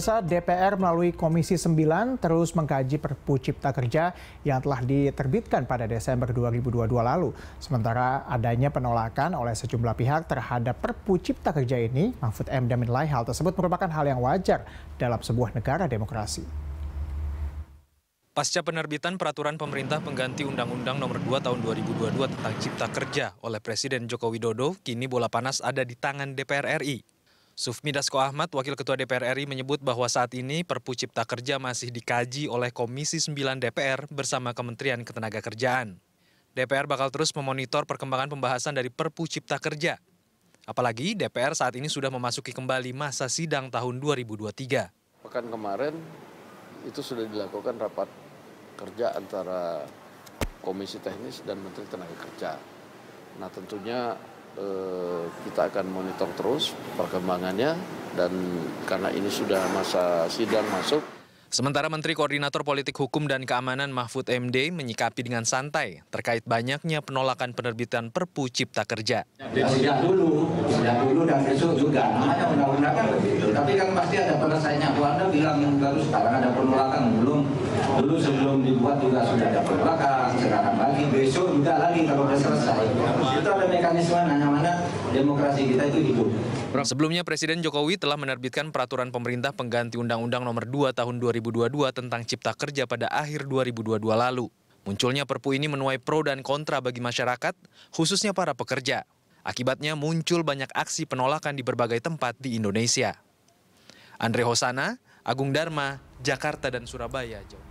Pemirsa DPR melalui Komisi 9 terus mengkaji Perpu Cipta Kerja yang telah diterbitkan pada Desember 2022 lalu. Sementara adanya penolakan oleh sejumlah pihak terhadap Perpu Cipta Kerja ini, Mahfud MD menilai hal tersebut merupakan hal yang wajar dalam sebuah negara demokrasi. Pasca penerbitan peraturan pemerintah pengganti Undang-Undang Nomor 2 Tahun 2022 tentang Cipta Kerja oleh Presiden Joko Widodo, kini bola panas ada di tangan DPR RI. Sufmi Dasko Ahmad, Wakil Ketua DPR RI menyebut bahwa saat ini Perpu Cipta Kerja masih dikaji oleh Komisi 9 DPR bersama Kementerian Ketenagakerjaan. DPR bakal terus memonitor perkembangan pembahasan dari Perpu Cipta Kerja. Apalagi DPR saat ini sudah memasuki kembali masa sidang tahun 2023. Pekan kemarin itu sudah dilakukan rapat kerja antara Komisi Teknis dan Menteri Tenaga Kerja. Nah tentunya Eh, kita akan monitor terus perkembangannya dan karena ini sudah masa sidang masuk. Sementara Menteri Koordinator Politik Hukum dan Keamanan Mahfud MD menyikapi dengan santai terkait banyaknya penolakan penerbitan Perpu Cipta Kerja. Sejak dulu, sejak dulu dan besok juga. Namanya undang-undang kan begitu. Tapi kan pasti ada penyelesaiannya. Kalau Anda bilang yang baru sekarang ada penolakan. Belum, dulu sebelum dibuat juga sudah ada penolakan. Sekarang dibuka lagi kalau sudah selesai. Itu ada mekanisme mana-mana demokrasi kita itu hidup. Sebelumnya Presiden Jokowi telah menerbitkan peraturan pemerintah pengganti Undang-Undang Nomor 2 Tahun 2022 tentang Cipta Kerja pada akhir 2022 lalu. Munculnya perpu ini menuai pro dan kontra bagi masyarakat, khususnya para pekerja. Akibatnya muncul banyak aksi penolakan di berbagai tempat di Indonesia. Andre Hosana, Agung Dharma, Jakarta dan Surabaya, Jawa